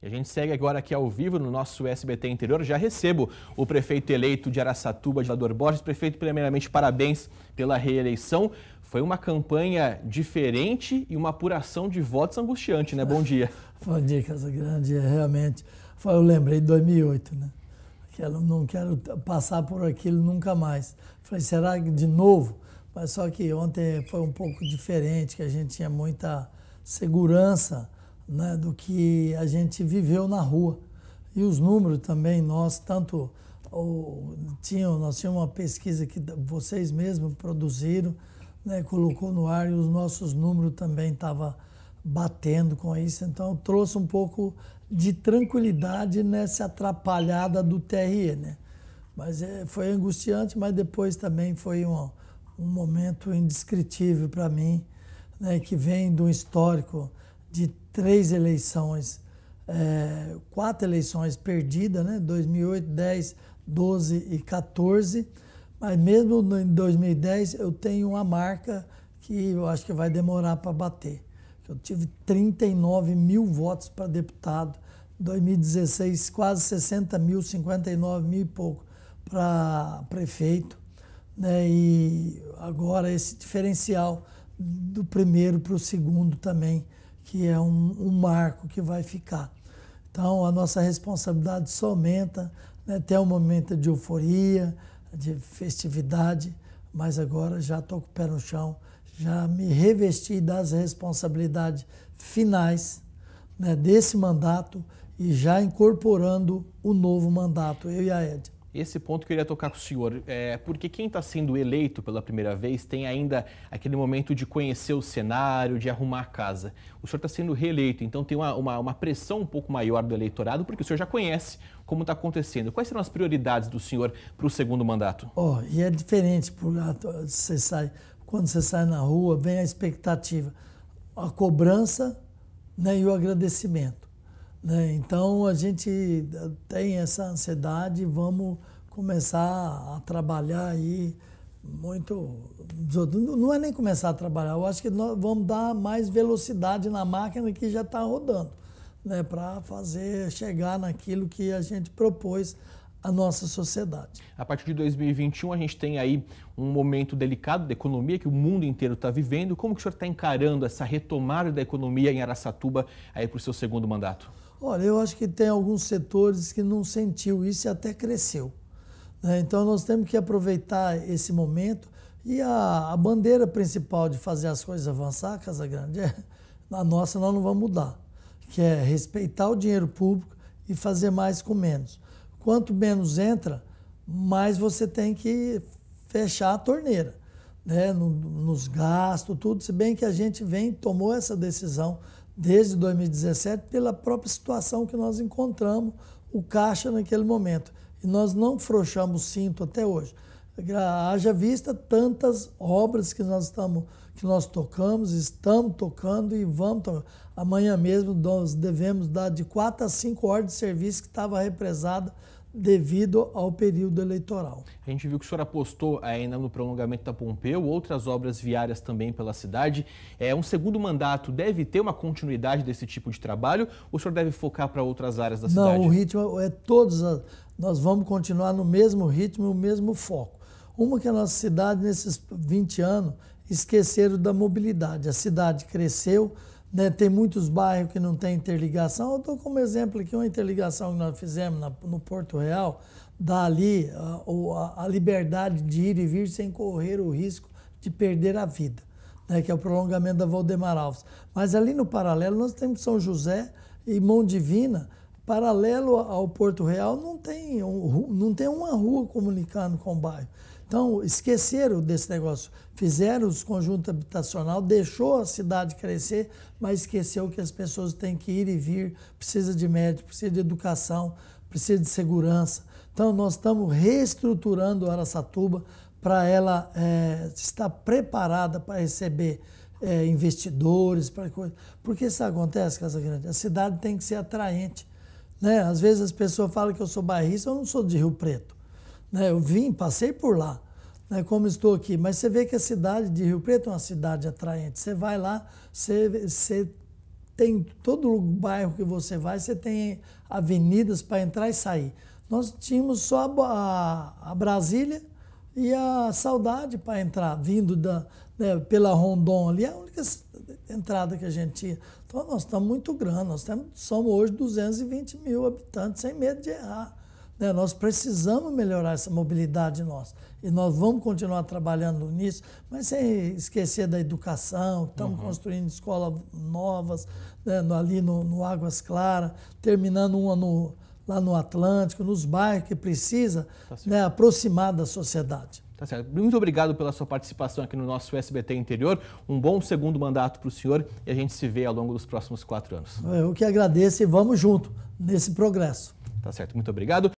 E a gente segue agora aqui ao vivo no nosso SBT interior. Já recebo o prefeito eleito de Araçatuba, Dilador Borges. Prefeito, primeiramente, parabéns pela reeleição. Foi uma campanha diferente e uma apuração de votos angustiante, né? Bom dia. Bom dia, Casa Grande. É, realmente, foi, eu lembrei de 2008, né? Que eu não quero passar por aquilo nunca mais. Falei, será que de novo? Mas só que ontem foi um pouco diferente, que a gente tinha muita segurança né, do que a gente viveu na rua. E os números também, nós, tanto tinham, nós tínhamos uma pesquisa que vocês mesmos produziram, né, colocou no ar e os nossos números também estavam batendo com isso. Então, trouxe um pouco de tranquilidade nessa atrapalhada do TRE. Né? Mas é, foi angustiante, mas depois também foi um, um momento indescritível para mim, né, que vem do histórico de três eleições, é, quatro eleições perdidas, né? 2008, 10, 12 e 14. Mas mesmo em 2010 eu tenho uma marca que eu acho que vai demorar para bater. Eu tive 39 mil votos para deputado, 2016 quase 60 mil, 59 mil e pouco para prefeito. Né? E agora esse diferencial do primeiro para o segundo também que é um, um marco que vai ficar. Então, a nossa responsabilidade só aumenta, né? tem momento de euforia, de festividade, mas agora já estou com o pé no chão, já me revesti das responsabilidades finais né, desse mandato e já incorporando o novo mandato, eu e a Ed. Esse ponto que eu queria tocar com o senhor, é, porque quem está sendo eleito pela primeira vez tem ainda aquele momento de conhecer o cenário, de arrumar a casa. O senhor está sendo reeleito, então tem uma, uma, uma, pressão um pouco maior do eleitorado, porque o senhor já conhece como está acontecendo. Quais serão as prioridades do senhor para o segundo mandato? Oh, e é diferente, você sai, quando você sai na rua, vem a expectativa, a cobrança né, e o agradecimento. Né? Então a gente eh, tem essa ansiedade, vamos começar a trabalhar aí muito. Não é nem começar a trabalhar, eu acho que nós vamos dar mais velocidade na máquina que já está rodando, né? para fazer chegar naquilo que a gente propôs a nossa sociedade. A partir de 2021, a gente tem aí um momento delicado da economia que o mundo inteiro está vivendo. Como que o senhor está encarando essa retomada da economia em Araçatuba para o seu segundo mandato? Olha, eu acho que tem alguns setores que não sentiu isso e até cresceu. Né? Então, nós temos que aproveitar esse momento e a, a bandeira principal de fazer as coisas avançar, Casa Grande, é, a nossa nós não vamos mudar, que é respeitar o dinheiro público e fazer mais com menos. Quanto menos entra, mais você tem que fechar a torneira, né? nos gastos, tudo. Se bem que a gente vem, tomou essa decisão desde 2017 pela própria situação que nós encontramos, o caixa naquele momento. E nós não frouxamos cinto até hoje. Haja vista tantas obras que nós estamos, que nós tocamos, estamos tocando e vamos tocar. Amanhã mesmo nós devemos dar de quatro a cinco horas de serviço que estava represada devido ao período eleitoral. A gente viu que o senhor apostou ainda no prolongamento da Pompeu, outras obras viárias também pela cidade. É, um segundo mandato deve ter uma continuidade desse tipo de trabalho ou o senhor deve focar para outras áreas da cidade? Não, o ritmo é todos. Nós vamos continuar no mesmo ritmo, e o mesmo foco. Uma que a nossa cidade, nesses 20 anos, esqueceram da mobilidade. A cidade cresceu, né? Tem muitos bairros que não tem interligação. Eu dou como exemplo aqui uma interligação que nós fizemos na, no Porto Real, dá ali a, a, a, liberdade de ir e vir sem correr o risco de perder a vida, né? que é o prolongamento da Valdemar Alves. Mas ali no paralelo nós temos São José e Mão Divina, paralelo ao Porto Real não tem, um, não tem uma rua comunicando com o bairro. Então, esqueceram desse negócio. Fizeram os conjuntos habitacional, deixou a cidade crescer, mas esqueceu que as pessoas têm que ir e vir, precisa de médico, precisa de educação, precisa de segurança. Então, nós estamos reestruturando Araçatuba para ela é, estar preparada para receber é, investidores, para coisa. Porque isso acontece, Casa Grande? A cidade tem que ser atraente. Né? Às vezes as pessoas falam que eu sou bairrista, eu não sou de Rio Preto. Né? Eu vim, passei por lá, né? como estou aqui. Mas você vê que a cidade de Rio Preto é uma cidade atraente. Você vai lá, você, você tem todo bairro que você vai, você tem avenidas para entrar e sair. Nós tínhamos só a, a Brasília e a Saudade para entrar, vindo da, né, pela Rondon ali, é a única entrada que a gente tinha. Então, nós estamos muito grandes, nós temos, somos hoje 220 mil habitantes, sem medo de errar. Né? Nós precisamos melhorar essa mobilidade nossa. E nós vamos continuar trabalhando nisso, mas sem esquecer da educação. Estamos uhum. construindo escolas novas né? no, ali no, no Águas Claras, terminando uma no, lá no Atlântico, nos bairros que precisa tá né? aproximar da sociedade. Tá certo. Muito obrigado pela sua participação aqui no nosso SBT Interior. Um bom segundo mandato para o senhor e a gente se vê ao longo dos próximos quatro anos. Eu que agradeço e vamos junto nesse progresso. Tá certo. Muito obrigado.